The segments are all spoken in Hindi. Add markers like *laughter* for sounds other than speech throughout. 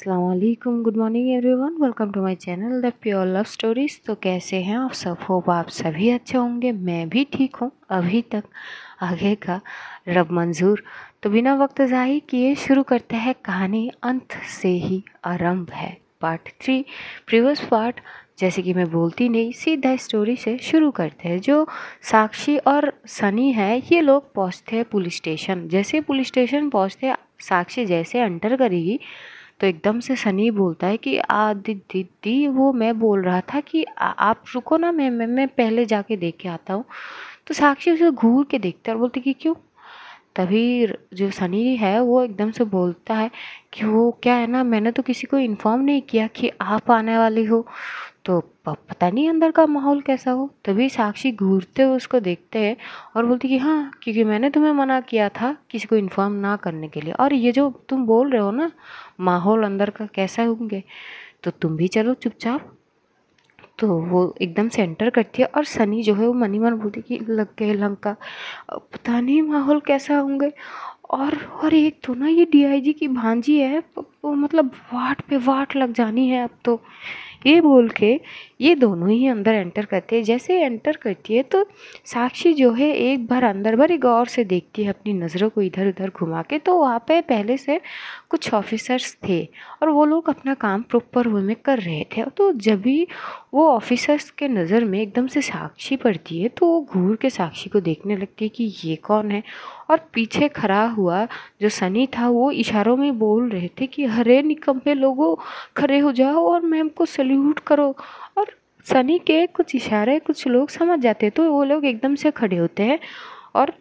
Aslam good morning one welcome to my channel the pure love stories तो कैसे हैं आप सब होप आप सभी अच्छे होंगे मैं भी ठीक हूँ अभी तक आगे का रब मंजूर तो बिना वक्त जाहिर किए शुरू करते हैं कहानी अंत से ही आरंभ है पार्ट थ्री प्रीवियस पार्ट जैसे कि मैं बोलती नहीं सीधा स्टोरी से शुरू करते हैं जो साक्षी और सनी है ये लोग पहुँचते हैं पुलिस स्टेशन जैसे पुलिस स्टेशन पहुँचते साक्षी जैसे एंटर करेगी तो एकदम से सनी बोलता है कि आ दीदी दी, वो मैं बोल रहा था कि आ, आप रुको ना मैं मैं, मैं पहले जाके देख के आता हूँ तो साक्षी उसे घूर के देखते और बोलते कि क्यों तभी जो सनी है वो एकदम से बोलता है कि वो क्या है ना मैंने तो किसी को इन्फॉर्म नहीं किया कि आप आने वाली हो तो पता नहीं अंदर का माहौल कैसा हो तभी साक्षी घूरते हुए उसको देखते हैं और बोलती कि हाँ क्योंकि मैंने तुम्हें मना किया था किसी को इन्फॉर्म ना करने के लिए और ये जो तुम बोल रहे हो ना माहौल अंदर का कैसा होंगे तो तुम भी चलो चुपचाप तो वो एकदम से एंटर करती है और सनी जो है वो मनी मन बोलती कि लग गए लंका पता नहीं माहौल कैसा होंगे और और एक तो ना ये डीआईजी की भांजी है वो मतलब वाट पे वाट लग जानी है अब तो ये बोल के ये दोनों ही अंदर एंटर करते हैं जैसे एंटर करती है तो साक्षी जो है एक बार अंदर भर गौर से देखती है अपनी नज़रों को इधर उधर घुमा के तो वहाँ पे पहले से कुछ ऑफिसर्स थे और वो लोग अपना काम प्रॉपर वे में कर रहे थे तो जब भी वो ऑफिसर्स के नज़र में एकदम से साक्षी पड़ती है तो वो घूर के साक्षी को देखने लगती है कि ये कौन है और पीछे खड़ा हुआ जो सनी था वो इशारों में बोल रहे थे कि हरे निकम्बे लोगों खड़े हो जाओ और मैम को सल्यूट करो और सनी के कुछ इशारे कुछ लोग समझ जाते तो वो लोग एकदम से खड़े होते हैं और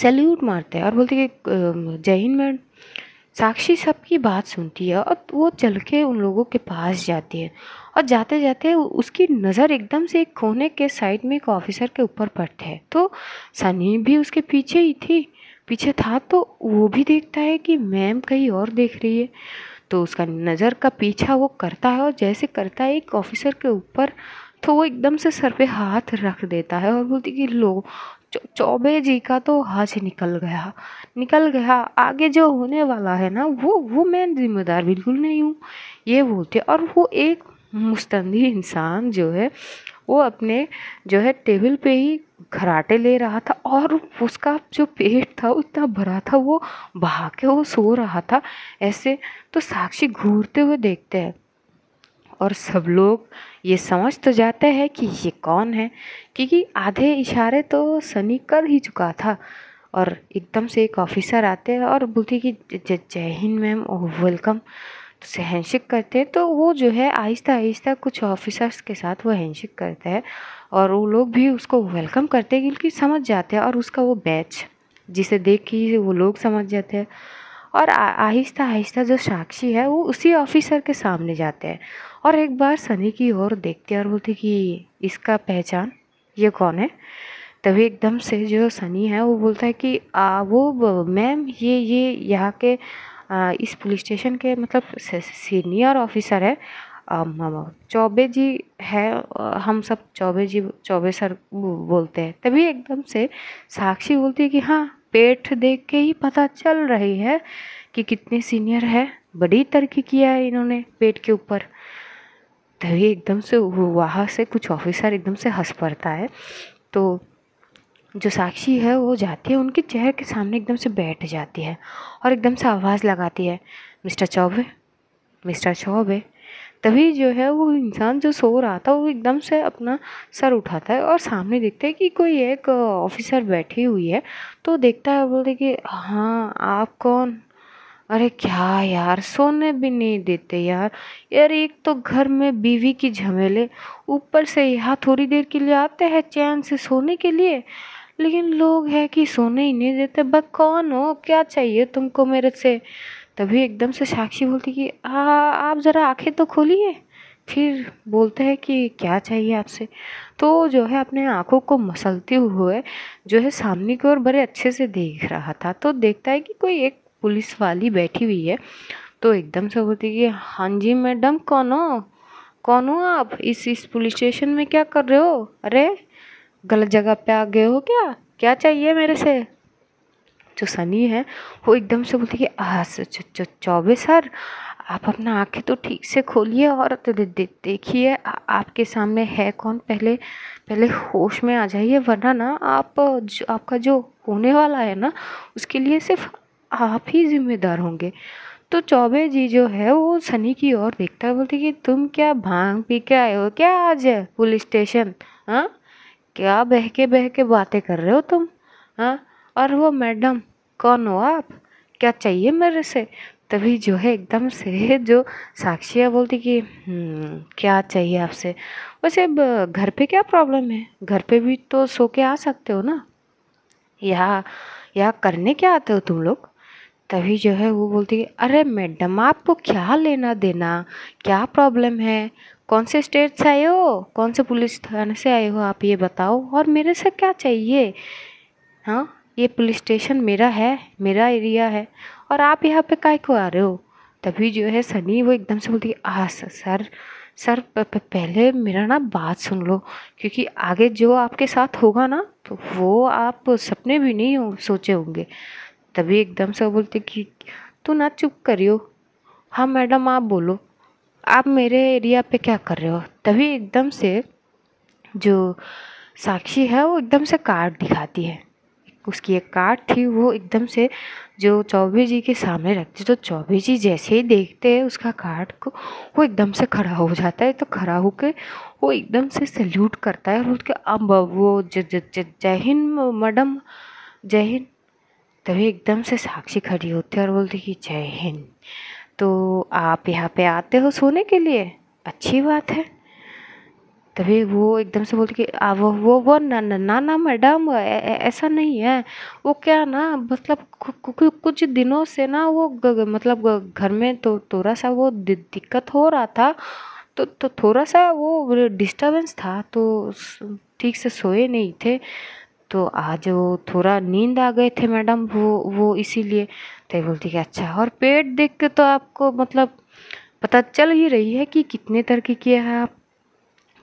सैल्यूट मारते हैं और बोलते कि जय हिंद मैम साक्षी सबकी बात सुनती है और वो चल के उन लोगों के पास जाती है और जाते जाते उसकी नज़र एकदम से एक कोने के साइड में एक ऑफिसर के ऊपर पड़ती है तो सनी भी उसके पीछे ही थी पीछे था तो वो भी देखता है कि मैम कहीं और देख रही है तो उसका नज़र का पीछा वो करता है और जैसे करता है एक ऑफिसर के ऊपर तो वो एकदम से सर पे हाथ रख देता है और बोलती कि लो चौबे जी का तो हज निकल गया निकल गया आगे जो होने वाला है ना वो वो मैं जिम्मेदार बिल्कुल नहीं हूँ ये बोलते और वो एक मुस्तंदी इंसान जो है वो अपने जो है टेबल पे ही घराटे ले रहा था और उसका जो पेट था इतना भरा था वो बहा के वो सो रहा था ऐसे तो साक्षी घूरते हुए देखते हैं और सब लोग ये समझ तो जाते हैं कि ये कौन है क्योंकि आधे इशारे तो सनी कर ही चुका था और एकदम से एक ऑफिसर आते हैं और बोलते कि जय हिंद मैम ओह वेलकम तो से हैंडशेक करते हैं तो वो जो है आहिस्ता आहिस्ता कुछ ऑफिसर्स के साथ वो हैंडशेक करते हैं और वो लोग भी उसको वेलकम करते हैं क्योंकि समझ जाते हैं और उसका वो बैच जिसे देख के वो लोग समझ जाते हैं और आहिस्ता आहिस्ता जो साक्षी है वो उसी ऑफिसर के सामने जाते हैं और एक बार सनी की ओर देखती और बोलती कि इसका पहचान ये कौन है तभी एकदम से जो सनी है वो बोलता है कि आ, वो मैम ये ये यहाँ के आ, इस पुलिस स्टेशन के मतलब सीनियर ऑफिसर है चौबे जी है हम सब चौबे जी चौबे सर बोलते हैं तभी एकदम से साक्षी बोलती है कि हाँ पेट देख के ही पता चल रही है कि कितने सीनियर है बड़ी तरक्की किया है इन्होंने पेट के ऊपर तभी एकदम से वहाँ से कुछ ऑफिसर एकदम से हंस पड़ता है तो जो साक्षी है वो जाती है उनके चेहरे के सामने एकदम से बैठ जाती है और एकदम से आवाज़ लगाती है मिस्टर चौबे मिस्टर चौबे तभी जो है वो इंसान जो सो रहा था वो एकदम से अपना सर उठाता है और सामने देखता है कि कोई एक ऑफिसर बैठी हुई है तो देखता है बोलते कि हाँ आप कौन अरे क्या यार सोने भी नहीं देते यार यार एक तो घर में बीवी की झमेले ऊपर से यहाँ थोड़ी देर के लिए आते हैं चैन से सोने के लिए लेकिन लोग है कि सोने ही नहीं देते बस कौन हो क्या चाहिए तुमको मेरे से तभी एकदम से साक्षी बोलती कि आ, आप ज़रा आंखें तो खोलिए फिर बोलते हैं कि क्या चाहिए आपसे तो जो है अपने आंखों को मसलते हुए जो है सामने की ओर बड़े अच्छे से देख रहा था तो देखता है कि कोई एक पुलिस वाली बैठी हुई है तो एकदम से बोलती है कि हाँ जी मैडम कौन हो कौन हो आप इस इस पुलिस स्टेशन में क्या कर रहे हो अरे गलत जगह पे आ गए हो क्या क्या चाहिए मेरे से जो सनी है वो एकदम से बोलती है चौबे सर आप अपना आंखें तो ठीक से खोलिए और दे, दे, देखिए आपके सामने है कौन पहले पहले होश में आ जाइए वरना ना आप जो आपका जो होने वाला है ना उसके लिए सिर्फ आप ही जिम्मेदार होंगे तो चौबे जी जो है वो सनी की ओर देखता है बोलते कि तुम क्या भांग पी के आए हो क्या आज है पुलिस स्टेशन हाँ क्या बहके बहके बातें कर रहे हो तुम हाँ और वो मैडम कौन हो आप क्या चाहिए मेरे से तभी जो है एकदम से *laughs* जो साक्षी है बोलती कि हम्म, क्या चाहिए आपसे वैसे घर पे क्या प्रॉब्लम है घर पे भी तो सो के आ सकते हो ना या या करने क्या आते हो तुम लोग तभी जो है वो बोलती है अरे मैडम आपको क्या लेना देना क्या प्रॉब्लम है कौन से स्टेट से आए हो कौन से पुलिस थाने से आए हो आप ये बताओ और मेरे से क्या चाहिए हाँ ये पुलिस स्टेशन मेरा है मेरा एरिया है और आप यहाँ पे काय को आ रहे हो तभी जो है सनी वो एकदम से बोलती है आ सर सर पहले मेरा ना बात सुन लो क्योंकि आगे जो आपके साथ होगा ना तो वो आप सपने भी नहीं हो सोचे होंगे तभी एकदम से बोलते कि तू ना चुप करियो हाँ मैडम आप बोलो आप मेरे एरिया पे क्या कर रहे हो तभी एकदम से जो साक्षी है वो एकदम से कार्ड दिखाती है उसकी एक कार्ड थी वो एकदम से जो चौबे जी के सामने रखती तो चौबे जी जैसे ही देखते हैं उसका कार्ड को वो एकदम से खड़ा हो जाता है तो खड़ा होकर वो एकदम से सल्यूट करता है और उसके अब वो जय हिंद मैडम जय हिंद तभी तो एकदम से साक्षी खड़ी होती है और बोलती कि जय हिंद तो आप यहाँ पे आते हो सोने के लिए अच्छी बात है तभी वो एकदम से बोलती कि आ, वो वो वो ना ना ना, ना मैडम ऐसा नहीं है वो क्या ना मतलब कुछ दिनों से ना वो ग, मतलब घर में तो थोड़ा सा वो दि, दिक्कत हो रहा था तो तो थोड़ा सा वो डिस्टर्बेंस था तो ठीक से सोए नहीं थे तो आज वो थोड़ा नींद आ गए थे मैडम वो वो इसीलिए तो ये बोलती कि अच्छा और पेट देख के तो आपको मतलब पता चल ही रही है कि कितने तरह की किया है आप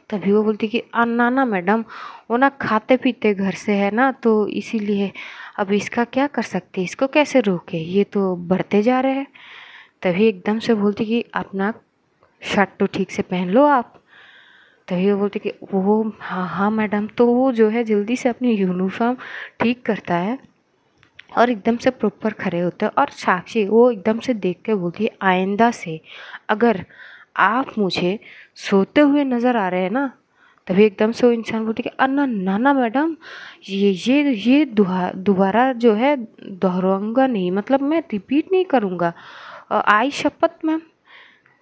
तभी वो बोलती कि ना ना मैडम वो ना खाते पीते घर से है ना तो इसीलिए अब इसका क्या कर सकते इसको कैसे रोके ये तो बढ़ते जा रहे हैं तभी एकदम से बोलती कि अपना शर्ट तो ठीक से पहन लो आप तभी वो बोलते कि वो हाँ हाँ मैडम तो वो जो है जल्दी से अपनी यूनिफॉर्म ठीक करता है और एकदम से प्रॉपर खड़े होते हैं और साक्षी वो एकदम से देख के बोलती है आइंदा से अगर आप मुझे सोते हुए नज़र आ रहे हैं ना तभी एकदम से वो इंसान बोलती कि अन्ना नाना मैडम ये ये ये दोबारा जो है दोहराऊंगा नहीं मतलब मैं रिपीट नहीं करूँगा आई शपथ मैम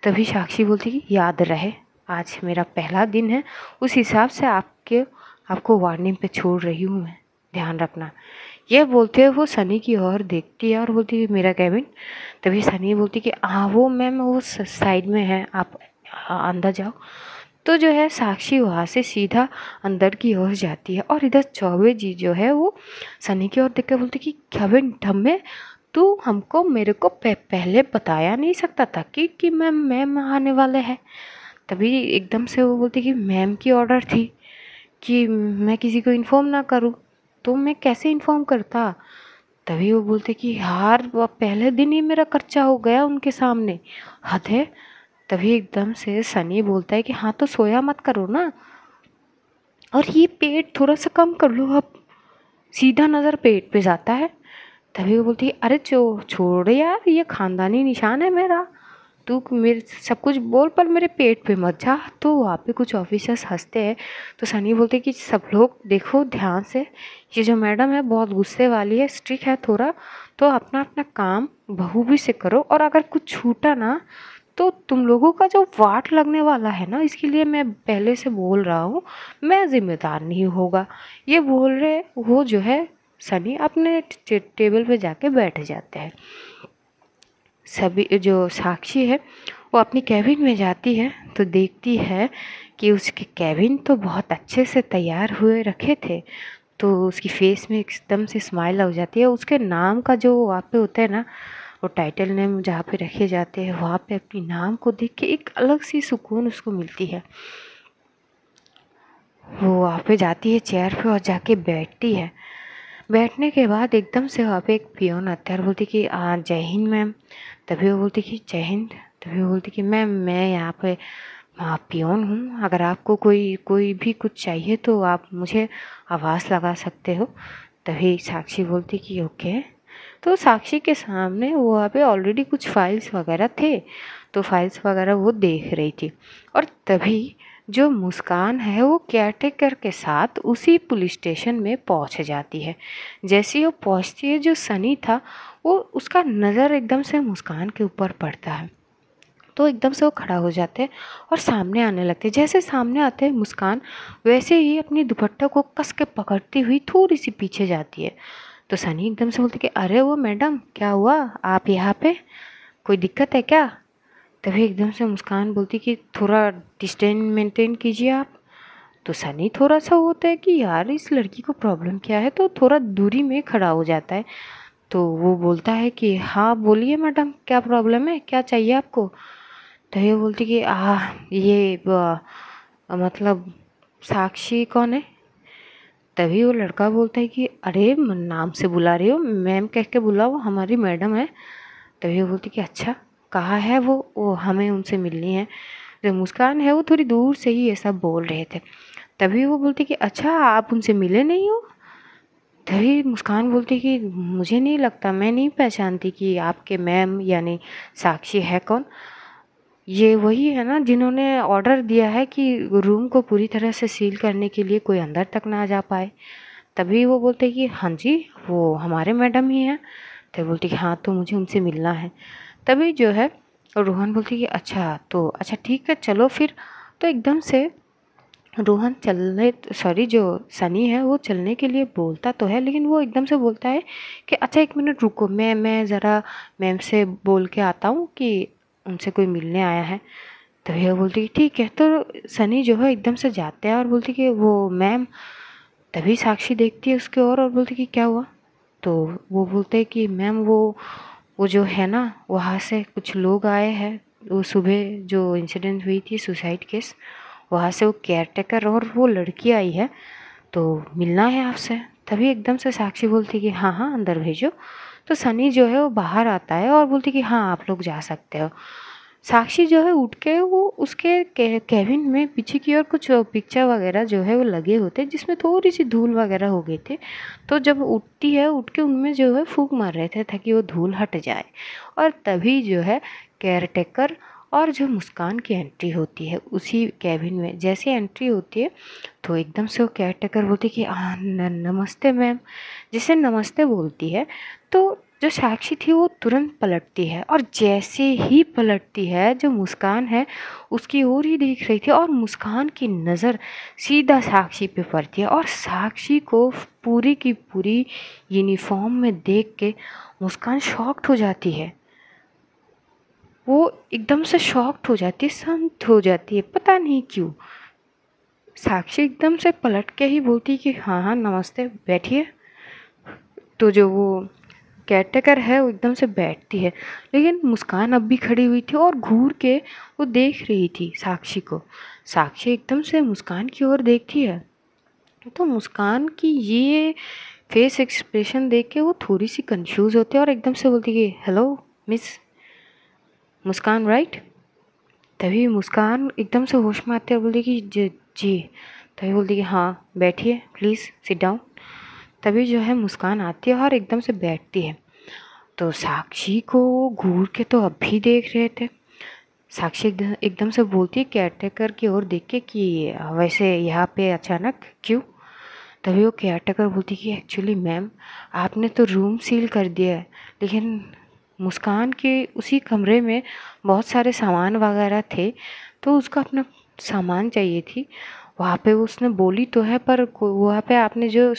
तभी साक्षी बोलती कि याद रहे आज मेरा पहला दिन है उस हिसाब से आपके आपको वार्निंग पे छोड़ रही हूँ मैं ध्यान रखना यह बोलते हुए वो सनी की ओर देखती है और बोलती है मेरा कैबिन तभी सनी बोलती कि हाँ वो मैम वो साइड में है आप अंदर जाओ तो जो है साक्षी वहाँ से सीधा अंदर की ओर जाती है और इधर चौबे जी जो है वो सनी की ओर देख कर बोलते कि कैबिन ढम्मे तू हमको मेरे को पहले बताया नहीं सकता था कि, कि मैम मैम आने वाले हैं तभी एकदम से वो बोलती कि मैम की ऑर्डर थी कि मैं किसी को इन्फॉर्म ना करूँ तो मैं कैसे इन्फॉर्म करता तभी वो बोलते कि यार पहले दिन ही मेरा खर्चा हो गया उनके सामने हद है तभी एकदम से सनी बोलता है कि हाँ तो सोया मत करो ना और ये पेट थोड़ा सा कम कर लो अब सीधा नज़र पेट पे जाता है तभी वो बोलती है अरे चो छोड़ यार ये ख़ानदानी निशान है मेरा तू मेरे सब कुछ बोल पर मेरे पेट पे मत जा तो वहाँ पे कुछ ऑफिसर्स हंसते हैं तो सनी बोलते कि सब लोग देखो ध्यान से ये जो मैडम है बहुत गुस्से वाली है स्ट्रिक है थोड़ा तो अपना अपना काम बहूबी से करो और अगर कुछ छूटा ना तो तुम लोगों का जो वाट लगने वाला है ना इसके लिए मैं पहले से बोल रहा हूँ मैं ज़िम्मेदार नहीं होगा ये बोल रहे वो जो है सनी अपने टेबल पे जाके बैठ जाते हैं सभी जो साक्षी है वो अपनी कैबिन में जाती है तो देखती है कि उसके कैबिन तो बहुत अच्छे से तैयार हुए रखे थे तो उसकी फेस में एकदम से स्माइल आ जाती है उसके नाम का जो वहाँ पे होता है ना वो टाइटल नेम जहाँ पे रखे जाते हैं वहाँ पे अपनी नाम को देख के एक अलग सी सुकून उसको मिलती है वो वहाँ पे जाती है चेयर पे और जाके बैठती है बैठने के बाद एकदम से वहाँ पे एक पियोन आता है और बोलती कि हाँ, जय हिंद मैम तभी वो बोलती कि जय हिंद तभी वो बोलती कि मैम मैं यहाँ पे पियोन हूँ अगर आपको कोई कोई भी कुछ चाहिए तो आप मुझे आवाज़ लगा सकते हो तभी साक्षी बोलती कि ओके तो साक्षी के सामने वो वहाँ पे ऑलरेडी कुछ फाइल्स वगैरह थे तो फाइल्स वगैरह वो देख रही थी और तभी जो मुस्कान है वो केयरटेकर के साथ उसी पुलिस स्टेशन में पहुंच जाती है जैसे वो पहुंचती है जो सनी था वो उसका नज़र एकदम से मुस्कान के ऊपर पड़ता है तो एकदम से वो खड़ा हो जाते हैं और सामने आने लगते जैसे सामने आते हैं मुस्कान वैसे ही अपनी दुपट्टा को कस के पकड़ती हुई थोड़ी सी पीछे जाती है तो सनी एकदम से बोलती कि अरे वो मैडम क्या हुआ आप यहाँ पे कोई दिक्कत है क्या तभी एकदम से मुस्कान बोलती कि थोड़ा डिस्टेंस मेंटेन कीजिए आप तो सनी थोड़ा सा होता है कि यार इस लड़की को प्रॉब्लम क्या है तो थोड़ा दूरी में खड़ा हो जाता है तो वो बोलता है कि हाँ बोलिए मैडम क्या प्रॉब्लम है क्या चाहिए आपको तो ये बोलती कि आ ये मतलब साक्षी कौन है तभी वो लड़का बोलता है कि अरे नाम से बुला रही हो मैम कह के बुलाओ हमारी मैडम है तभी वो बोलती कि अच्छा कहाँ है वो वो हमें उनसे मिलनी है जो मुस्कान है वो थोड़ी दूर से ही ये सब बोल रहे थे तभी वो बोलती कि अच्छा आप उनसे मिले नहीं हो तभी मुस्कान बोलती कि मुझे नहीं लगता मैं नहीं पहचानती कि आपके मैम यानी साक्षी है कौन ये वही है ना जिन्होंने ऑर्डर दिया है कि रूम को पूरी तरह से सील करने के लिए कोई अंदर तक ना जा पाए तभी वो बोलते कि हाँ जी वो हमारे मैडम ही हैं तो बोलती कि हाँ तो मुझे उनसे मिलना है तभी जो है रोहन बोलती कि अच्छा तो अच्छा ठीक है चलो फिर तो एकदम से रोहन चलने सॉरी जो सनी है वो चलने के लिए बोलता तो है लेकिन वो एकदम से बोलता है कि अच्छा एक मिनट रुको मैं मैं ज़रा मैम से बोल के आता हूँ कि उनसे कोई मिलने आया है तो यह बोलती है ठीक है तो सनी जो है एकदम से जाते हैं और बोलती कि वो मैम तभी साक्षी देखती है उसके और और बोलती कि क्या हुआ तो वो बोलते हैं कि मैम वो वो जो है ना वहाँ से कुछ लोग आए हैं वो सुबह जो इंसिडेंट हुई थी सुसाइड केस वहाँ से वो केयर टेकर और वो लड़की आई है तो मिलना है आपसे तभी एकदम से साक्षी बोलती कि हाँ हाँ अंदर भेजो तो सनी जो है वो बाहर आता है और बोलती कि हाँ आप लोग जा सकते हो साक्षी जो है उठ के वो उसके कैबिन में पीछे की ओर कुछ पिक्चर वगैरह जो है वो लगे होते हैं जिसमें थोड़ी सी धूल वगैरह हो गई थी तो जब उठती है उठ के उनमें जो है फूक मार रहे थे ताकि वो धूल हट जाए और तभी जो है केयर टेकर और जो मुस्कान की एंट्री होती है उसी कैबिन में जैसे एंट्री होती है तो एकदम से वो केयर टेकर बोलती है कि आ, नमस्ते मैम जिसे नमस्ते बोलती है तो जो साक्षी थी वो तुरंत पलटती है और जैसे ही पलटती है जो मुस्कान है उसकी ओर ही देख रही थी और मुस्कान की नज़र सीधा साक्षी पे पड़ती है और साक्षी को पूरी की पूरी यूनिफॉर्म में देख के मुस्कान शॉक्ड हो जाती है वो एकदम से शॉक्ड हो जाती है शांत हो जाती है पता नहीं क्यों साक्षी एकदम से पलट के ही बोलती कि हाँ हाँ नमस्ते बैठिए तो जो वो कैटेकर है वो एकदम से बैठती है लेकिन मुस्कान अब भी खड़ी हुई थी और घूर के वो देख रही थी साक्षी को साक्षी एकदम से मुस्कान की ओर देखती है तो मुस्कान की ये फेस एक्सप्रेशन देख के वो थोड़ी सी कंफ्यूज होती है और एकदम से बोलती है हेलो मिस मुस्कान राइट तभी मुस्कान एकदम से होश में आते हैं बोलती कि जी जी तभी बोलती कि हाँ बैठिए प्लीज़ सिट डाउन तभी जो है मुस्कान आती है और एकदम से बैठती है तो साक्षी को घूर के तो अभी देख रहे थे साक्षी एकदम से बोलती है केयरटेकर की ओर देख के कि वैसे यहाँ पे अचानक क्यों तभी वो केयरटेकर बोलती कि एक्चुअली मैम आपने तो रूम सील कर दिया है लेकिन मुस्कान के उसी कमरे में बहुत सारे सामान वगैरह थे तो उसका अपना सामान चाहिए थी वहाँ पे उसने बोली तो है पर वहाँ पे आपने जो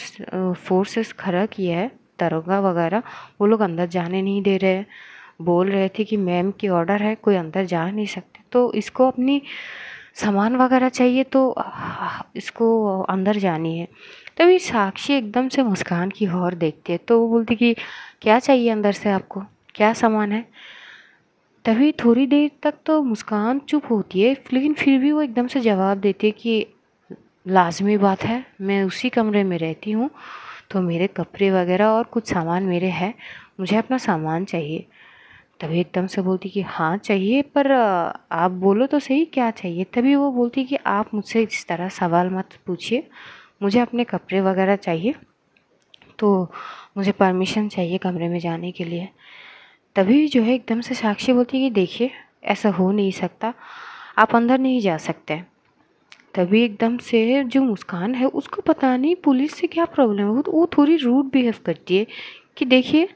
फोर्सेस खड़ा किया है दरोगा वगैरह वो लोग अंदर जाने नहीं दे रहे बोल रहे थे कि मैम की ऑर्डर है कोई अंदर जा नहीं सकते तो इसको अपनी सामान वगैरह चाहिए तो इसको अंदर जानी है तभी साक्षी एकदम से मुस्कान की और देखती है तो वो बोलती कि क्या चाहिए अंदर से आपको क्या सामान है तभी थोड़ी देर तक तो मुस्कान चुप होती है लेकिन फिर भी वो एकदम से जवाब देती है कि लाजमी बात है मैं उसी कमरे में रहती हूँ तो मेरे कपड़े वगैरह और कुछ सामान मेरे हैं मुझे अपना सामान चाहिए तभी एकदम से बोलती कि हाँ चाहिए पर आप बोलो तो सही क्या चाहिए तभी वो बोलती कि आप मुझसे इस तरह सवाल मत पूछिए मुझे अपने कपड़े वगैरह चाहिए तो मुझे परमिशन चाहिए कमरे में जाने के लिए तभी जो है एकदम से साक्षी बोलती है कि देखिए ऐसा हो नहीं सकता आप अंदर नहीं जा सकते तभी एकदम से जो मुस्कान है उसको पता नहीं पुलिस से क्या प्रॉब्लम है वो थोड़ी रूड बिहेव करती है कि देखिए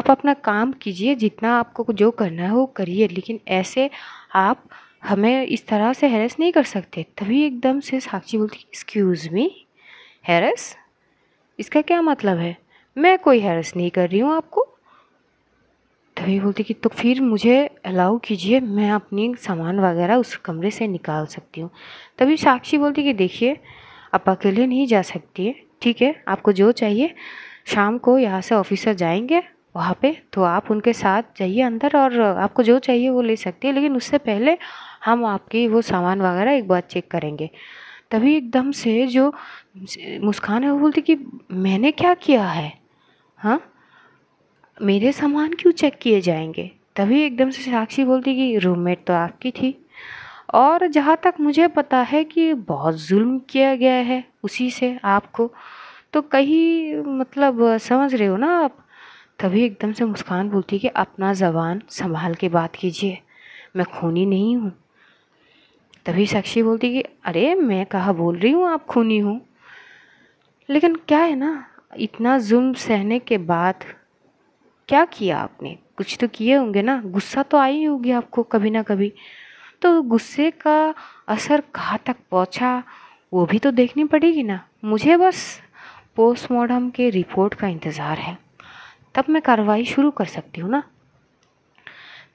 आप अपना काम कीजिए जितना आपको जो करना है वो करिए लेकिन ऐसे आप हमें इस तरह से हैरस नहीं कर सकते तभी एकदम से साक्षी बोलती एक्सक्यूज़ मी हैरस इसका क्या मतलब है मैं कोई हैरस नहीं कर रही हूँ आपको तभी बोलती कि तो फिर मुझे अलाउ कीजिए मैं अपनी सामान वगैरह उस कमरे से निकाल सकती हूँ तभी साक्षी बोलती कि देखिए आप अकेले नहीं जा सकती है ठीक है आपको जो चाहिए शाम को यहाँ से ऑफिसर जाएंगे वहाँ पे तो आप उनके साथ जाइए अंदर और आपको जो चाहिए वो ले सकती है लेकिन उससे पहले हम आपकी वो सामान वगैरह एक बार चेक करेंगे तभी एकदम से जो मुस्कान है वो बोलती कि मैंने क्या किया है हाँ मेरे सामान क्यों चेक किए जाएंगे तभी एकदम से साक्षी बोलती कि रूममेट तो आपकी थी और जहाँ तक मुझे पता है कि बहुत जुल्म किया गया है उसी से आपको तो कहीं मतलब समझ रहे हो ना आप तभी एकदम से मुस्कान बोलती कि अपना जबान संभाल के बात कीजिए मैं खूनी नहीं हूँ तभी साक्षी बोलती कि अरे मैं कहा बोल रही हूँ आप खूनी हूँ लेकिन क्या है ना इतना जुल्म सहने के बाद क्या किया आपने कुछ तो किए होंगे ना गुस्सा तो आई होगी आपको कभी ना कभी तो गुस्से का असर कहाँ तक पहुँचा वो भी तो देखनी पड़ेगी ना मुझे बस पोस्टमार्टम के रिपोर्ट का इंतज़ार है तब मैं कार्रवाई शुरू कर सकती हूँ ना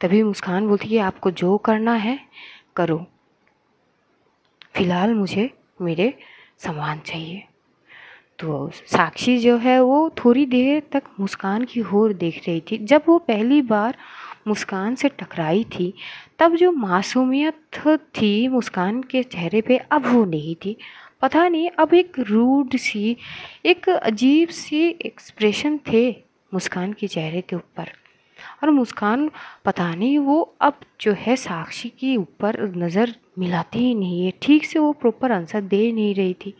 तभी मुस्कान बोलती है आपको जो करना है करो फ़िलहाल मुझे मेरे सामान चाहिए तो साक्षी जो है वो थोड़ी देर तक मुस्कान की ओर देख रही थी जब वो पहली बार मुस्कान से टकराई थी तब जो मासूमियत थी मुस्कान के चेहरे पे अब वो नहीं थी पता नहीं अब एक रूड सी एक अजीब सी एक्सप्रेशन थे मुस्कान के चेहरे के ऊपर और मुस्कान पता नहीं वो अब जो है साक्षी के ऊपर नज़र मिलाती ही नहीं है ठीक से वो प्रॉपर आंसर दे नहीं रही थी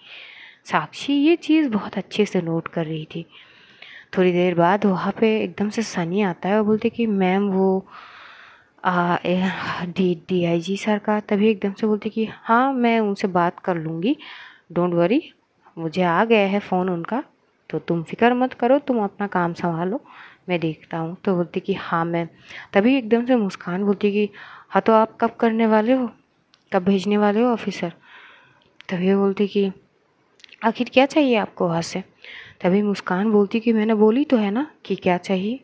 साक्षी ये चीज़ बहुत अच्छे से नोट कर रही थी थोड़ी देर बाद वहाँ पे एकदम से सनी आता है और बोलते कि मैम वो D D I G sir का तभी एकदम से बोलते कि हाँ मैं उनसे बात कर लूँगी डोंट वरी मुझे आ गया है फ़ोन उनका तो तुम फिक्र मत करो तुम अपना काम संभालो मैं देखता हूँ तो बोलती कि हाँ मैम तभी एकदम से मुस्कान बोलती कि हाँ तो आप कब करने वाले हो कब भेजने वाले हो ऑफिसर तभी बोलती कि आखिर क्या चाहिए आपको वहाँ से तभी मुस्कान बोलती कि मैंने बोली तो है ना कि क्या चाहिए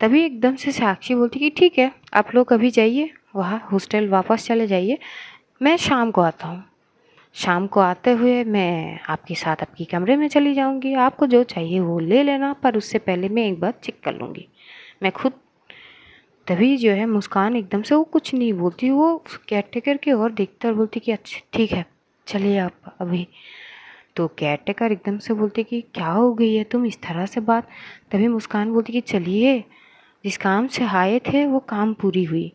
तभी एकदम से साक्षी बोलती कि ठीक है आप लोग अभी जाइए वहाँ हॉस्टल वापस चले जाइए मैं शाम को आता हूँ शाम को आते हुए मैं आपके साथ आपकी कमरे में चली जाऊँगी आपको जो चाहिए वो ले लेना पर उससे पहले मैं एक बार चेक कर लूँगी मैं खुद तभी जो है मुस्कान एकदम से वो कुछ नहीं बोलती वो कैटेकर के और देखते और बोलती कि अच्छा ठीक है चलिए आप अभी तो केयर एकदम से बोलते कि क्या हो गई है तुम इस तरह से बात तभी मुस्कान बोलती कि चलिए जिस काम से आए थे वो काम पूरी हुई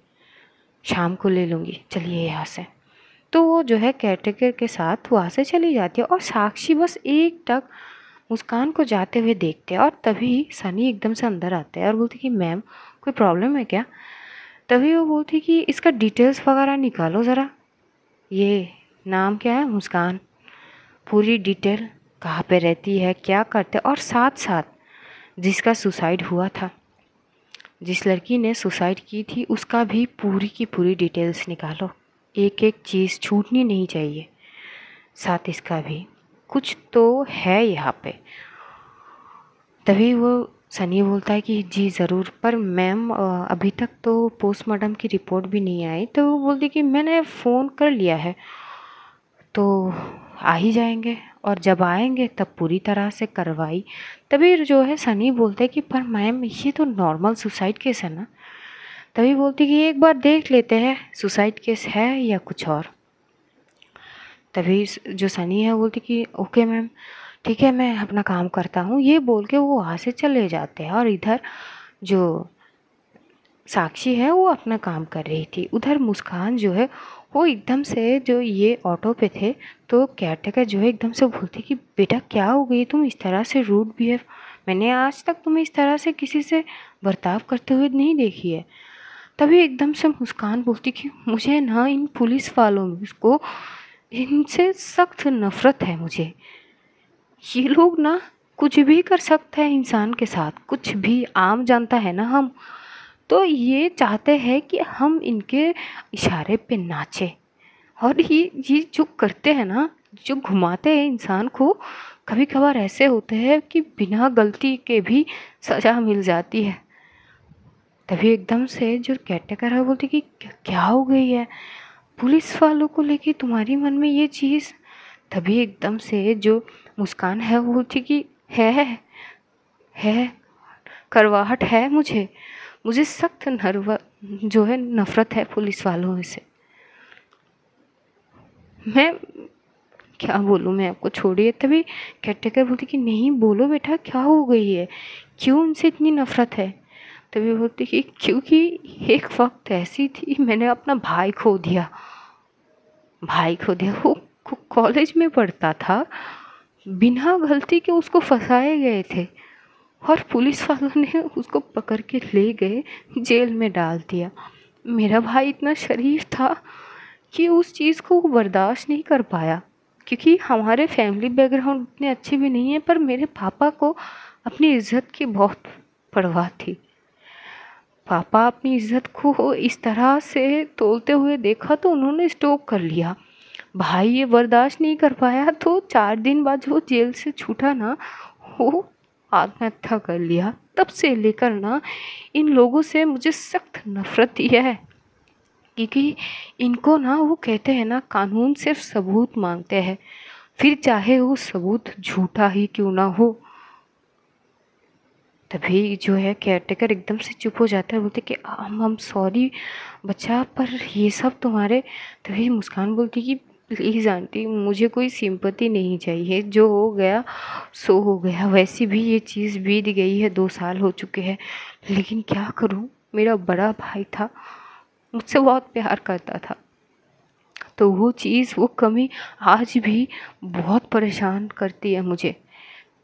शाम को ले लूँगी चलिए यहाँ से तो वो जो है कैटेकर के साथ वहाँ से चली जाती है और साक्षी बस एक टक मुस्कान को जाते हुए देखते हैं और तभी सनी एकदम से अंदर आते हैं और बोलती कि मैम कोई प्रॉब्लम है क्या तभी वो बोलती कि इसका डिटेल्स वगैरह निकालो ज़रा ये नाम क्या है मुस्कान पूरी डिटेल कहाँ पे रहती है क्या करते और साथ साथ जिसका सुसाइड हुआ था जिस लड़की ने सुसाइड की थी उसका भी पूरी की पूरी डिटेल्स निकालो एक एक चीज़ छूटनी नहीं चाहिए साथ इसका भी कुछ तो है यहाँ पे तभी वो सनी बोलता है कि जी ज़रूर पर मैम अभी तक तो पोस्टमार्टम की रिपोर्ट भी नहीं आई तो वो बोलती कि मैंने फ़ोन कर लिया है तो आ ही जाएंगे और जब आएंगे तब पूरी तरह से करवाई तभी जो है सनी बोलते कि पर मैम ये तो नॉर्मल सुसाइड केस है ना तभी बोलती कि एक बार देख लेते हैं सुसाइड केस है या कुछ और तभी जो सनी है बोलती कि ओके मैम ठीक है मैं अपना काम करता हूँ ये बोल के वो वहाँ से चले जाते हैं और इधर जो साक्षी है वो अपना काम कर रही थी उधर मुस्कान जो है वो एकदम से जो ये ऑटो पे थे तो केयरटेकर जो है एकदम से बोलते कि बेटा क्या हो गई तुम इस तरह से रूड बिहेव मैंने आज तक तुम्हें इस तरह से किसी से बर्ताव करते हुए नहीं देखी है तभी एकदम से मुस्कान बोलती कि मुझे ना इन पुलिस वालों में उसको इनसे सख्त नफ़रत है मुझे ये लोग ना कुछ भी कर सकते हैं इंसान के साथ कुछ भी आम जानता है ना हम तो ये चाहते हैं कि हम इनके इशारे पे नाचें और ये ये जो करते हैं ना जो घुमाते हैं इंसान को कभी कभार ऐसे होते हैं कि बिना गलती के भी सज़ा मिल जाती है तभी एकदम से जो कैटेकर है बोलती कि क्या हो गई है पुलिस वालों को लेके तुम्हारी मन में ये चीज़ तभी एकदम से जो मुस्कान है वो बोलती कि है है करवाहट है मुझे मुझे सख्त नर्व जो है नफ़रत है पुलिस वालों से मैं क्या बोलूँ मैं आपको छोड़िए तभी कह बोलती कि नहीं बोलो बेटा क्या हो गई है क्यों उनसे इतनी नफ़रत है तभी बोलती कि क्योंकि एक वक्त ऐसी थी मैंने अपना भाई खो दिया भाई खो दिया वो कॉलेज में पढ़ता था बिना गलती के उसको फंसाए गए थे और पुलिस वालों ने उसको पकड़ के ले गए जेल में डाल दिया मेरा भाई इतना शरीफ था कि उस चीज़ को वो बर्दाश्त नहीं कर पाया क्योंकि हमारे फैमिली बैकग्राउंड उतने अच्छे भी नहीं है पर मेरे पापा को अपनी इज़्ज़त की बहुत परवाह थी पापा अपनी इज़्ज़त को इस तरह से तोलते हुए देखा तो उन्होंने स्टॉक कर लिया भाई ये बर्दाश्त नहीं कर पाया तो चार दिन बाद जो जेल से छूटा ना वो आत्महत्या कर लिया तब से लेकर ना इन लोगों से मुझे सख्त नफरत ही है क्योंकि इनको ना वो कहते हैं ना कानून सिर्फ सबूत मांगते हैं फिर चाहे वो सबूत झूठा ही क्यों ना हो तभी जो है केयरटेकर एकदम से चुप हो जाता है बोलते कि हम हम सॉरी बच्चा पर ये सब तुम्हारे तभी मुस्कान बोलती कि प्लीज़ आंटी मुझे कोई सिंपति नहीं चाहिए जो हो गया सो हो गया वैसे भी ये चीज़ बीत गई है दो साल हो चुके हैं लेकिन क्या करूँ मेरा बड़ा भाई था मुझसे बहुत प्यार करता था तो वो चीज़ वो कमी आज भी बहुत परेशान करती है मुझे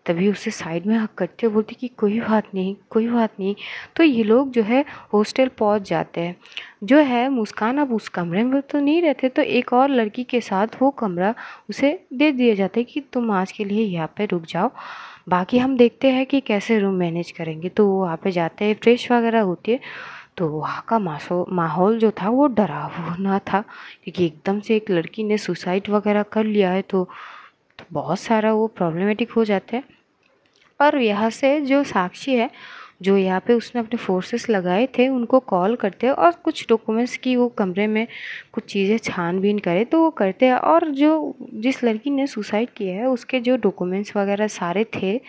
तभी उसे साइड में हक करते हुए बोलती कि कोई बात नहीं कोई बात नहीं तो ये लोग जो है हॉस्टल पहुंच जाते हैं जो है मुस्कान अब उस कमरे में तो नहीं रहते तो एक और लड़की के साथ वो कमरा उसे दे दिया जाता है कि तुम आज के लिए यहाँ पे रुक जाओ बाकी हम देखते हैं कि कैसे रूम मैनेज करेंगे तो वो वहाँ पर जाते हैं फ्रेश वगैरह होती है तो वहाँ का माहौल जो था वो डरावना था क्योंकि एकदम से एक लड़की ने सुसाइड वगैरह कर लिया है तो बहुत सारा वो प्रॉब्लमेटिक हो जाता है और यहाँ से जो साक्षी है जो यहाँ पे उसने अपने फोर्सेस लगाए थे उनको कॉल करते हैं और कुछ डॉक्यूमेंट्स की वो कमरे में कुछ चीज़ें छानबीन करे तो वो करते हैं और जो जिस लड़की ने सुसाइड किया है उसके जो डॉक्यूमेंट्स वगैरह सारे थे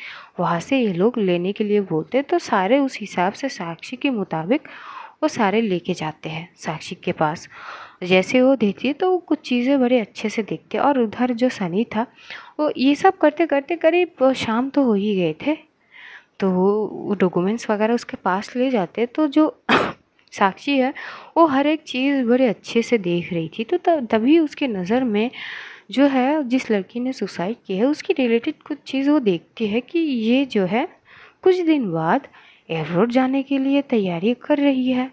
वहाँ से ये लोग लेने के लिए बोलते तो सारे उस हिसाब से साक्षी के मुताबिक वो सारे लेके जाते हैं साक्षी के पास जैसे वो देखती है तो वो कुछ चीज़ें बड़े अच्छे से देखते और उधर जो सनी था वो ये सब करते करते करीब शाम तो हो ही गए थे तो वो डॉक्यूमेंट्स वगैरह उसके पास ले जाते तो जो *coughs* साक्षी है वो हर एक चीज़ बड़े अच्छे से देख रही थी तो तभी उसके नज़र में जो है जिस लड़की ने सुसाइड की है उसकी रिलेटेड कुछ चीज़ वो देखती है कि ये जो है कुछ दिन बाद एयरपोर्ट जाने के लिए तैयारी कर रही है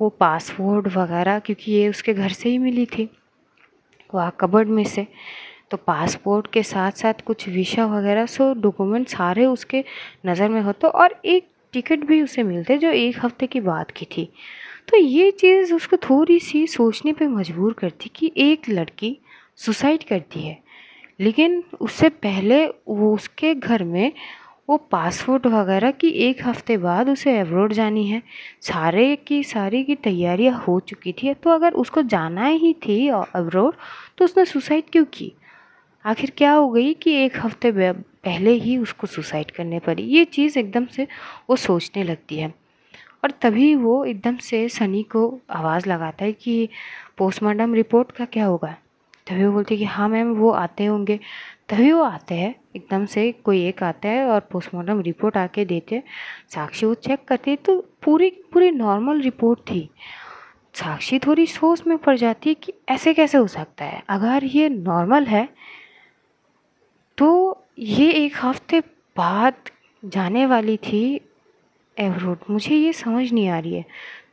वो पासपोर्ट वगैरह क्योंकि ये उसके घर से ही मिली थी वह कबर्ड में से तो पासपोर्ट के साथ साथ कुछ वीशा वगैरह सो डॉक्यूमेंट सारे उसके नज़र में होते तो और एक टिकट भी उसे मिलते जो एक हफ्ते की बात की थी तो ये चीज़ उसको थोड़ी सी सोचने पे मजबूर करती कि एक लड़की सुसाइड करती है लेकिन उससे पहले वो उसके घर में वो पासपोर्ट वगैरह की एक हफ्ते बाद उसे एब्रोड जानी है सारे की सारी की तैयारियां हो चुकी थी तो अगर उसको जाना ही थी एब्रोड तो उसने सुसाइड क्यों की आखिर क्या हो गई कि एक हफ्ते पहले ही उसको सुसाइड करने पड़ी ये चीज़ एकदम से वो सोचने लगती है और तभी वो एकदम से सनी को आवाज़ लगाता है कि पोस्टमार्टम रिपोर्ट का क्या होगा तभी वो बोलती है कि हाँ मैम वो आते होंगे तभी वो आते हैं एकदम से कोई एक आता है और पोस्टमार्टम रिपोर्ट आके देते साक्षी वो चेक करते तो पूरी पूरी नॉर्मल रिपोर्ट थी साक्षी थोड़ी सोच में पड़ जाती है कि ऐसे कैसे हो सकता है अगर ये नॉर्मल है तो ये एक हफ्ते बाद जाने वाली थी एवरोड मुझे ये समझ नहीं आ रही है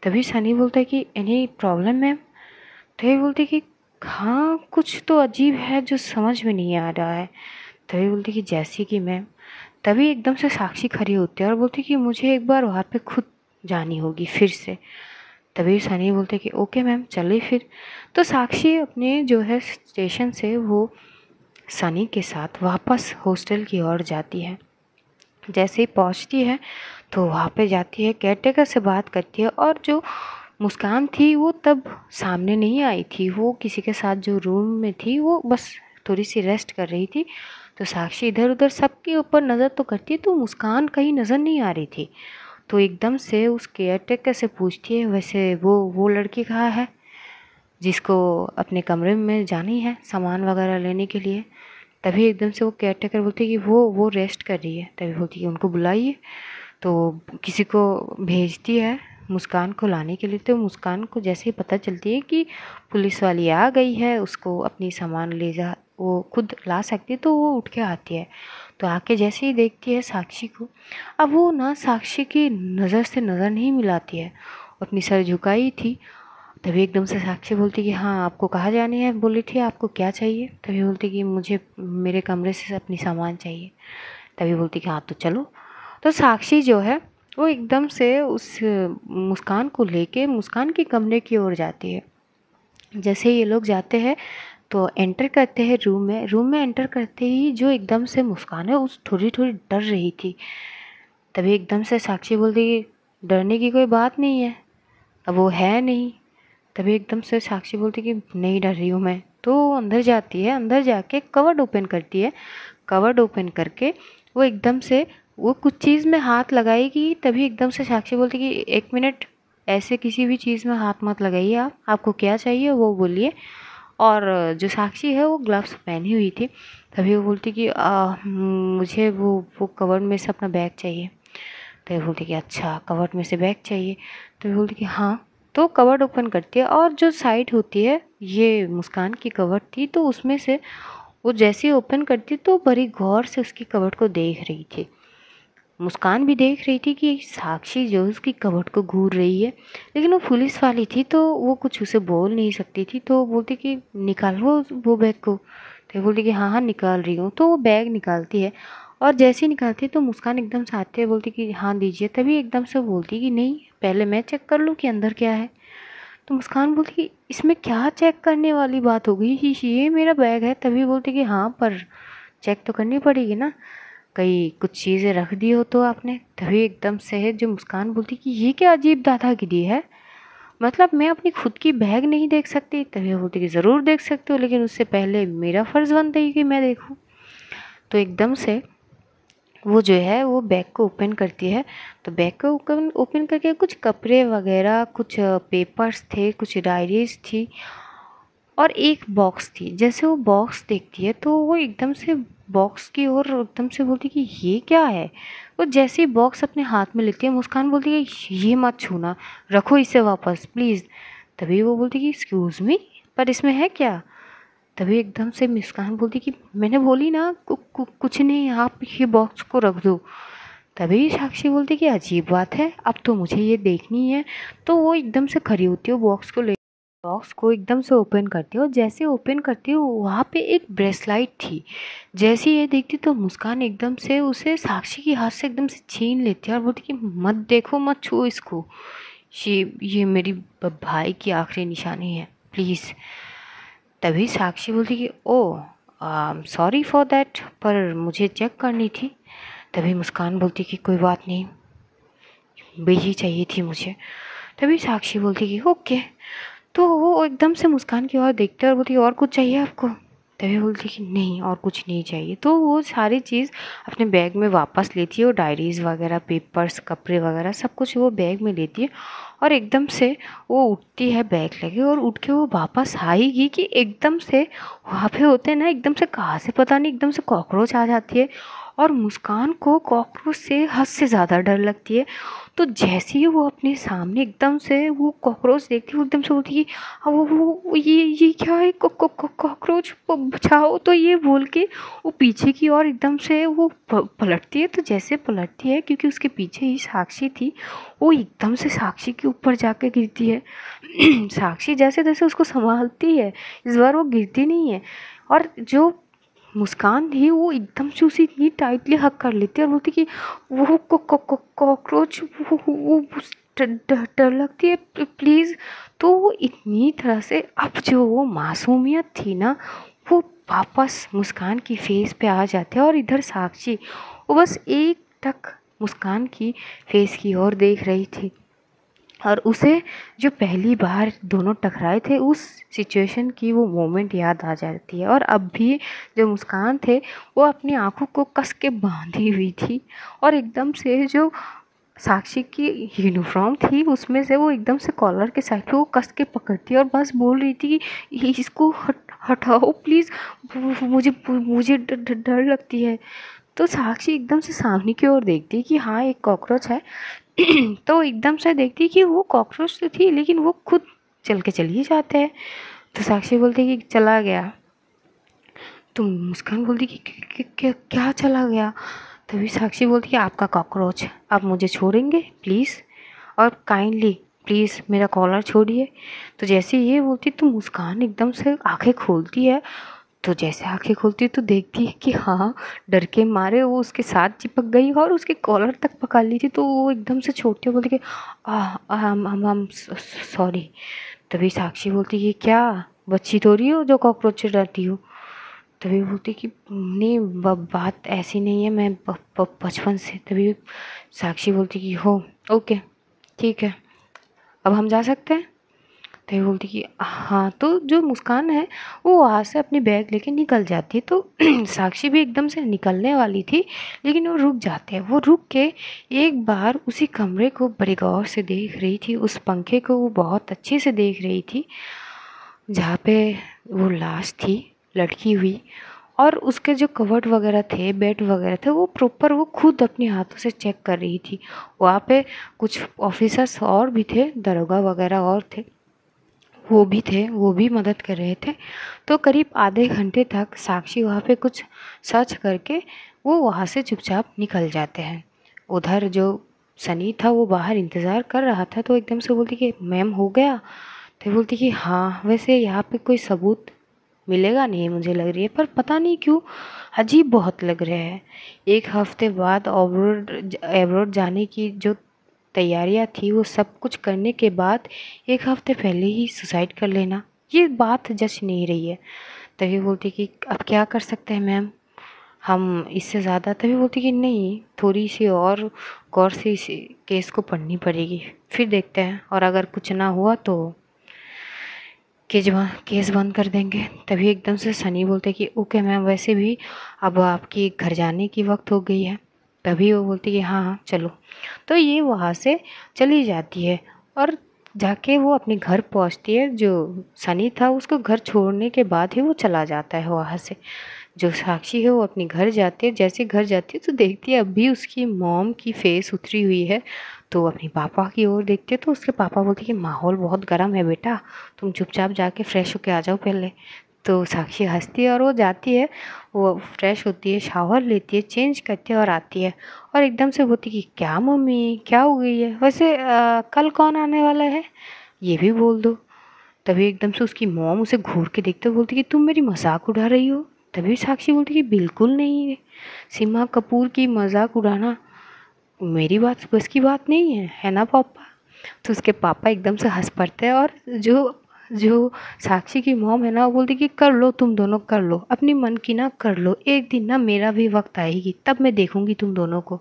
तभी सनी बोलता है कि एनी प्रॉब्लम मैम तो बोलती कि हाँ कुछ तो अजीब है जो समझ में नहीं आ रहा है तभी बोलती कि जैसी कि मैम तभी एकदम से साक्षी खड़ी होती है और बोलती कि मुझे एक बार वहाँ पे खुद जानी होगी फिर से तभी सनी बोलते कि ओके मैम चले फिर तो साक्षी अपने जो है स्टेशन से वो सनी के साथ वापस हॉस्टल की ओर जाती है जैसे ही पहुँचती है तो वहाँ पे जाती है केयरटेकर से बात करती है और जो मुस्कान थी वो तब सामने नहीं आई थी वो किसी के साथ जो रूम में थी वो बस थोड़ी सी रेस्ट कर रही थी तो साक्षी इधर उधर सबके ऊपर नज़र तो करती तो मुस्कान कहीं नज़र नहीं आ रही थी तो एकदम से उस केयर टेकर से पूछती है वैसे वो वो लड़की कहाँ है जिसको अपने कमरे में जानी है सामान वगैरह लेने के लिए तभी एकदम से वो केयर टेकर बोलती है कि वो वो रेस्ट कर रही है तभी बोलती है उनको बुलाइए तो किसी को भेजती है मुस्कान को लाने के लिए तो मुस्कान को जैसे ही पता चलती है कि पुलिस वाली आ गई है उसको अपनी सामान ले जा वो खुद ला सकती है तो वो उठ के आती है तो आके जैसे ही देखती है साक्षी को अब वो ना साक्षी की नज़र से नज़र नहीं मिलाती है अपनी सर झुकाई थी तभी एकदम से साक्षी बोलती कि हाँ आपको कहाँ जाने है बोली थी आपको क्या चाहिए तभी बोलती कि मुझे मेरे कमरे से अपनी सामान चाहिए तभी बोलती कि हाँ तो चलो तो साक्षी जो है वो एकदम से उस मुस्कान को लेके मुस्कान के कमरे की ओर जाती है जैसे ये लोग जाते हैं तो एंटर करते हैं रूम में रूम में एंटर करते ही जो एकदम से मुस्कान है उस थोड़ी थोड़ी डर रही थी तभी एकदम से साक्षी बोलती कि डरने की कोई बात नहीं है अब वो है नहीं तभी एकदम से साक्षी बोलती कि नहीं डर रही हूँ मैं तो अंदर जाती है अंदर जाके कवर्ड ओपन करती है कवर्ड ओपन करके वो एकदम से वो कुछ चीज़ में हाथ लगाएगी तभी एकदम से साक्षी बोलती कि एक मिनट ऐसे किसी भी चीज़ में हाथ मत लगाइए आप आपको क्या चाहिए वो बोलिए और जो साक्षी है वो ग्लव्स पहनी हुई थी तभी वो बोलती कि आ, मुझे वो वो कवर्ड में से अपना बैग चाहिए तो बोलती कि अच्छा कवर्ड में से बैग चाहिए तो बोलती कि हाँ तो कवर्ड ओपन करती है और जो साइड होती है ये मुस्कान की कवर्ड थी तो उसमें से वो जैसे ओपन करती तो बड़ी गौर से उसकी कवर्ड को देख रही थी मुस्कान भी देख रही थी कि साक्षी जो उसकी कबट को घूर रही है लेकिन वो पुलिस वाली थी तो वो कुछ उसे बोल नहीं सकती थी तो बोलती कि निकाल वो वो बैग को तो बोलती कि हाँ हाँ निकाल रही हूँ तो वो बैग निकालती है और जैसे ही निकालती है तो मुस्कान एकदम से आते बोलती कि हाँ दीजिए तभी एकदम से बोलती कि नहीं पहले मैं चेक कर लूँ कि अंदर क्या है तो मुस्कान बोलती कि इसमें क्या चेक करने वाली बात हो गई ये मेरा बैग है तभी बोलती कि हाँ पर चेक तो करनी पड़ेगी ना कई कुछ चीज़ें रख दी हो तो आपने तभी एकदम से जो मुस्कान बोलती कि ये क्या अजीब दादागिरी है मतलब मैं अपनी खुद की बैग नहीं देख सकती तभी बोलती कि ज़रूर देख सकते हो लेकिन उससे पहले मेरा फ़र्ज़ बनता है कि मैं देखूँ तो एकदम से वो जो है वो बैग को ओपन करती है तो बैग को ओपन ओपन करके कुछ कपड़े वगैरह कुछ पेपर्स थे कुछ डायरीज थी और एक बॉक्स थी जैसे वो बॉक्स देखती है तो वो एकदम से बॉक्स की ओर एकदम से बोलती कि ये क्या है वो जैसे ही बॉक्स अपने हाथ में लेती है मुस्कान बोलती है ये मत छूना रखो इसे वापस प्लीज़ तभी वो बोलती कि एक्सक्यूज़ मी पर इसमें है क्या तभी एकदम से मुस्कान बोलती कि मैंने बोली ना कु, कु, कुछ नहीं आप ये बॉक्स को रख दो तभी साक्षी बोलती कि अजीब बात है अब तो मुझे ये देखनी है तो वो एकदम से खड़ी होती है बॉक्स को ले बॉक्स को एकदम से ओपन करती हूँ और जैसे ओपन करती हूँ वहाँ पे एक ब्रेसलाइट थी जैसे ये देखती तो मुस्कान एकदम से उसे साक्षी के हाथ से एकदम से छीन लेती है और बोलती कि मत देखो मत छो इसको ये ये मेरी भाई की आखिरी निशानी है प्लीज़ तभी साक्षी बोलती कि ओ सॉरी फॉर देट पर मुझे चेक करनी थी तभी मुस्कान बोलती कि कोई बात नहीं बेजी चाहिए थी मुझे तभी साक्षी बोलती कि ओके तो वो एकदम से मुस्कान की ओर देखते और बोलती और कुछ चाहिए आपको तभी बोलती कि नहीं और कुछ नहीं चाहिए तो वो सारी चीज़ अपने बैग में वापस लेती है और डायरीज़ वगैरह पेपर्स कपड़े वगैरह सब कुछ वो बैग में लेती है और एकदम से वो उठती है बैग लेके और उठ के वो वापस आएगी कि एकदम से वहाँ पे होते हैं ना एकदम से कहाँ से पता नहीं एकदम से कॉकरोच आ जाती है और मुस्कान को कॉकरोच से हद से ज़्यादा डर लगती है तो जैसे ही वो अपने सामने एकदम से वो कॉकरोच देखती वो एकदम से बोलती है वो वो ये ये क्या है कॉकरोच बचाओ तो ये बोल के वो पीछे की ओर एकदम से वो पलटती है तो जैसे पलटती है क्योंकि उसके पीछे ही साक्षी थी वो एकदम से साक्षी के ऊपर जाके गिरती है *clears throat* साक्षी जैसे तैसे उसको संभालती है इस बार वो गिरती नहीं है और जो मुस्कान थी वो एकदम से उसे इतनी टाइटली हक कर लेती है और बोलती कि वो कुछ वो वो डर लगती है प्लीज़ तो वो इतनी तरह से अब जो वो मासूमियत थी ना वो वापस मुस्कान की फेस पे आ जाते हैं और इधर साक्षी वो बस एक तक मुस्कान की फेस की ओर देख रही थी और उसे जो पहली बार दोनों टकराए थे उस सिचुएशन की वो मोमेंट याद आ जाती है और अब भी जो मुस्कान थे वो अपनी आंखों को कस के बांधी हुई थी और एकदम से जो साक्षी की यूनिफॉर्म थी उसमें से वो एकदम से कॉलर के साइड को कस के पकड़ती और बस बोल रही थी कि इसको हट हटाओ प्लीज़ मुझे मुझे डर लगती है तो साक्षी एकदम से सामने की ओर देखती कि हाँ एक कॉकरोच है *clears throat* तो एकदम से देखती कि वो कॉकरोच तो थी लेकिन वो खुद चल के चली जाते हैं तो साक्षी बोलती कि चला गया तो मुस्कान बोलती कि क्या चला गया तभी साक्षी बोलती है आपका कॉकरोच आप मुझे छोड़ेंगे प्लीज़ और काइंडली प्लीज़ मेरा कॉलर छोड़िए तो जैसे ये बोलती तो मुस्कान एकदम से आंखें खोलती है तो जैसे आंखें खोलती है तो देखती है कि हाँ डर के मारे वो उसके साथ चिपक गई और उसके कॉलर तक पकड़ ली थी तो वो एकदम से छोड़ती है बोलती कि हम हम हम सॉरी तभी साक्षी बोलती ये क्या बच्ची थोड़ी तो हो जो कॉकरोच से डरती हो तभी बोलती कि नहीं बात ऐसी नहीं है मैं बचपन से तभी साक्षी बोलती कि हो ओके ठीक है अब हम जा सकते हैं तभी बोलती कि हाँ तो जो मुस्कान है वो वहाँ से अपनी बैग लेके निकल जाती है तो *clears throat* साक्षी भी एकदम से निकलने वाली थी लेकिन वो रुक जाते हैं वो रुक के एक बार उसी कमरे को बड़े गौर से देख रही थी उस पंखे को वो बहुत अच्छे से देख रही थी जहाँ पे वो लाश थी लटकी हुई और उसके जो कवर्ड वगैरह थे बेड वगैरह थे वो प्रॉपर वो खुद अपने हाथों से चेक कर रही थी वहाँ पे कुछ ऑफिसर्स और भी थे दरोगा वगैरह और थे वो भी थे वो भी मदद कर रहे थे तो करीब आधे घंटे तक साक्षी वहाँ पे कुछ सर्च करके वो वहाँ से चुपचाप निकल जाते हैं उधर जो सनी था वो बाहर इंतज़ार कर रहा था तो एकदम से बोलती कि मैम हो गया तो बोलती कि हाँ वैसे यहाँ पे कोई सबूत मिलेगा नहीं मुझे लग रही है पर पता नहीं क्यों अजीब बहुत लग रहा है एक हफ्ते बाद अब्रोड एब्रोड जाने की जो तैयारियां थी वो सब कुछ करने के बाद एक हफ्ते पहले ही सुसाइड कर लेना ये बात जच नहीं रही है तभी बोलती कि अब क्या कर सकते हैं मैम हम इससे ज़्यादा तभी बोलती कि नहीं थोड़ी सी और गौर से इस केस को पढ़नी पड़ेगी फिर देखते हैं और अगर कुछ ना हुआ तो केस केस बंद कर देंगे तभी एकदम से सनी बोलते हैं कि ओके मैम वैसे भी अब आपकी घर जाने की वक्त हो गई है तभी वो बोलती है हाँ हाँ चलो तो ये वहाँ से चली जाती है और जाके वो अपने घर पहुँचती है जो सनी था उसको घर छोड़ने के बाद ही वो चला जाता है वहाँ से जो साक्षी है वो अपने घर जाती है जैसे घर जाती है तो देखती है अभी उसकी मॉम की फेस उतरी हुई है तो अपने पापा की ओर देखते तो उसके पापा बोलते कि माहौल बहुत गर्म है बेटा तुम चुपचाप जाके फ्रेश होके आ जाओ पहले तो साक्षी हंसती है और वो जाती है वो फ्रेश होती है शावर लेती है चेंज करती है और आती है और एकदम से बोलती कि क्या मम्मी क्या हो गई है वैसे आ, कल कौन आने वाला है ये भी बोल दो तभी एकदम से उसकी मोम उसे घूर के देखते हुए बोलती कि तुम मेरी मजाक उड़ा रही हो तभी साक्षी बोलती कि बिल्कुल नहीं है सीमा कपूर की मजाक उड़ाना मेरी बात बस की बात नहीं है है ना पापा तो उसके पापा एकदम से हंस पड़ते हैं और जो जो साक्षी की मोम है ना वो बोलती कि कर लो तुम दोनों कर लो अपनी मन की ना कर लो एक दिन ना मेरा भी वक्त आएगी तब मैं देखूंगी तुम दोनों को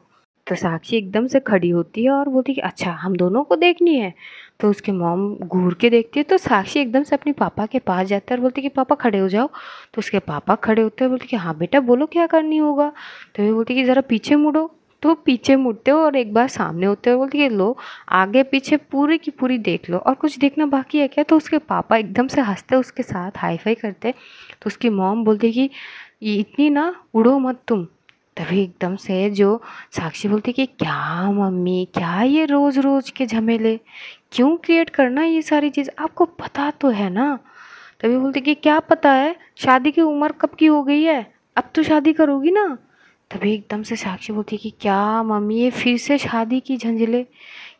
तो साक्षी एकदम से खड़ी होती है और बोलती कि अच्छा हम दोनों को देखनी है तो उसके मोम घूर के देखती है तो साक्षी एकदम से अपने पापा के पास जाता है और बोलती कि पापा खड़े हो जाओ तो उसके पापा खड़े होते हैं बोलते कि हाँ बेटा बोलो क्या करनी होगा तो वे बोलती कि ज़रा पीछे मुड़ो तो पीछे मुड़ते हो और एक बार सामने होते हो बोलते लो आगे पीछे पूरी की पूरी देख लो और कुछ देखना बाकी है क्या तो उसके पापा एकदम से हंसते उसके साथ हाई फाई करते तो उसकी मॉम बोलती कि इतनी ना उड़ो मत तुम तभी एकदम से जो साक्षी बोलती कि क्या मम्मी क्या ये रोज़ रोज़ के झमेले क्यों क्रिएट करना ये सारी चीज़ आपको पता तो है ना तभी बोलती कि क्या पता है शादी की उम्र कब की हो गई है अब तो शादी करोगी ना तभी एकदम से साक्षी बोलती है कि क्या मम्मी ये फिर से शादी की झंझले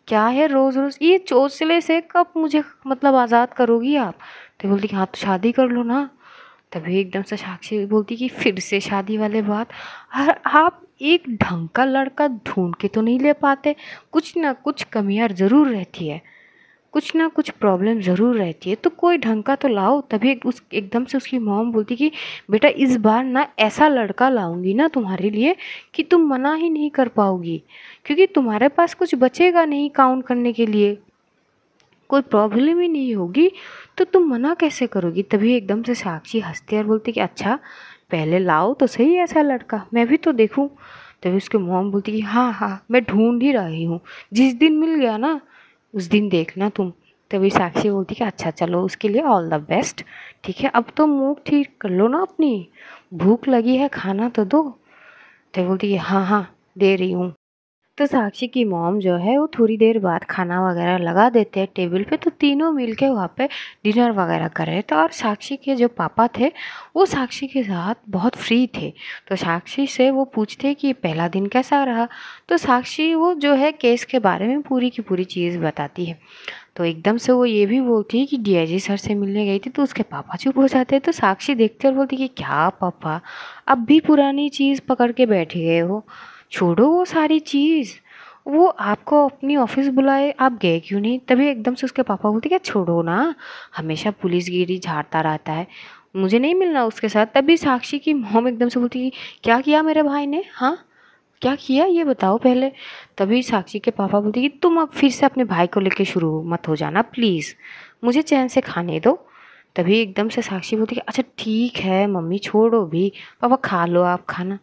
क्या है रोज़ रोज़ ये चौसले से कब मुझे मतलब आज़ाद करोगी आप तो बोलती कि हाँ तो शादी कर लो ना तभी एकदम से साक्षी बोलती कि फिर से शादी वाले बात हर आप एक ढंग का लड़का ढूंढ के तो नहीं ले पाते कुछ ना कुछ कमियाँ ज़रूर रहती है कुछ ना कुछ प्रॉब्लम ज़रूर रहती है तो कोई ढंग का तो लाओ तभी उस एकदम से उसकी मोम बोलती कि बेटा इस बार ना ऐसा लड़का लाऊंगी ना तुम्हारे लिए कि तुम मना ही नहीं कर पाओगी क्योंकि तुम्हारे पास कुछ बचेगा नहीं काउंट करने के लिए कोई प्रॉब्लम ही नहीं होगी तो तुम मना कैसे करोगी तभी एकदम से साक्षी हंसती और बोलती कि अच्छा पहले लाओ तो सही ऐसा लड़का मैं भी तो देखूँ तभी उसके मोम बोलती कि हाँ हाँ मैं ढूंढ ही रही हूँ जिस दिन मिल गया ना उस दिन देखना तुम तभी साक्षी बोलती कि अच्छा चलो उसके लिए ऑल द बेस्ट ठीक है अब तो मुँह ठीक कर लो ना अपनी भूख लगी है खाना तो दो तभी बोलती है हाँ हाँ दे रही हूँ तो साक्षी की मॉम जो है वो थोड़ी देर बाद खाना वगैरह लगा देते हैं टेबल पे तो तीनों मिल के वहाँ पर डिनर वगैरह कर रहे थे तो और साक्षी के जो पापा थे वो साक्षी के साथ बहुत फ्री थे तो साक्षी से वो पूछते कि पहला दिन कैसा रहा तो साक्षी वो जो है केस के बारे में पूरी की पूरी चीज़ बताती है तो एकदम से वो ये भी बोलती है कि डी सर से मिलने गई थी तो उसके पापा चुप हो जाते हैं तो साक्षी देखते और बोलती कि क्या पापा अब भी पुरानी चीज़ पकड़ के बैठे गए हो छोड़ो वो सारी चीज़ वो आपको अपनी ऑफिस बुलाए आप गए क्यों नहीं तभी एकदम से उसके पापा बोलते क्या छोड़ो ना हमेशा पुलिसगिरी झाड़ता रहता है मुझे नहीं मिलना उसके साथ तभी साक्षी की मोम एकदम से बोलती क्या किया मेरे भाई ने हाँ क्या किया ये बताओ पहले तभी साक्षी के पापा बोलते कि तुम अब फिर से अपने भाई को लेके शुरू मत हो जाना प्लीज़ मुझे चैन से खाने दो तभी एकदम से साक्षी बोलती कि अच्छा ठीक है मम्मी छोड़ो भी पापा खा लो आप खाना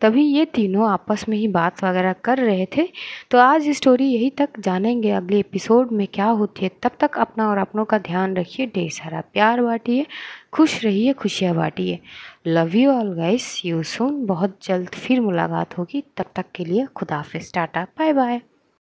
तभी ये तीनों आपस में ही बात वगैरह कर रहे थे तो आज स्टोरी यही तक जानेंगे अगले एपिसोड में क्या होती है तब तक अपना और अपनों का ध्यान रखिए ढेर सारा प्यार बांटिए खुश रहिए खुशियाँ बांटिए love you all guys you soon बहुत जल्द फिर मुलाकात होगी तब तक के लिए खुदाफिज टाटा बाय बाय